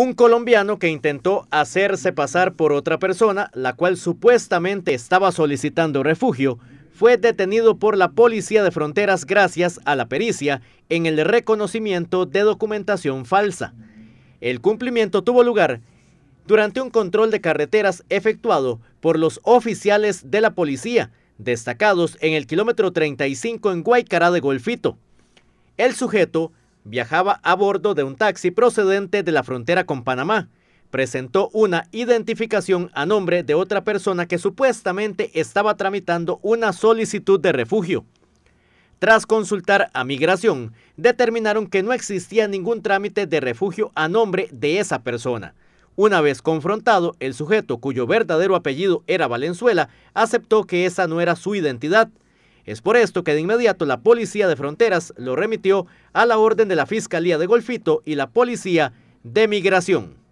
un colombiano que intentó hacerse pasar por otra persona, la cual supuestamente estaba solicitando refugio, fue detenido por la Policía de Fronteras gracias a la pericia en el reconocimiento de documentación falsa. El cumplimiento tuvo lugar durante un control de carreteras efectuado por los oficiales de la policía, destacados en el kilómetro 35 en Guaycará de Golfito. El sujeto viajaba a bordo de un taxi procedente de la frontera con Panamá. Presentó una identificación a nombre de otra persona que supuestamente estaba tramitando una solicitud de refugio. Tras consultar a Migración, determinaron que no existía ningún trámite de refugio a nombre de esa persona. Una vez confrontado, el sujeto, cuyo verdadero apellido era Valenzuela, aceptó que esa no era su identidad. Es por esto que de inmediato la Policía de Fronteras lo remitió a la orden de la Fiscalía de Golfito y la Policía de Migración.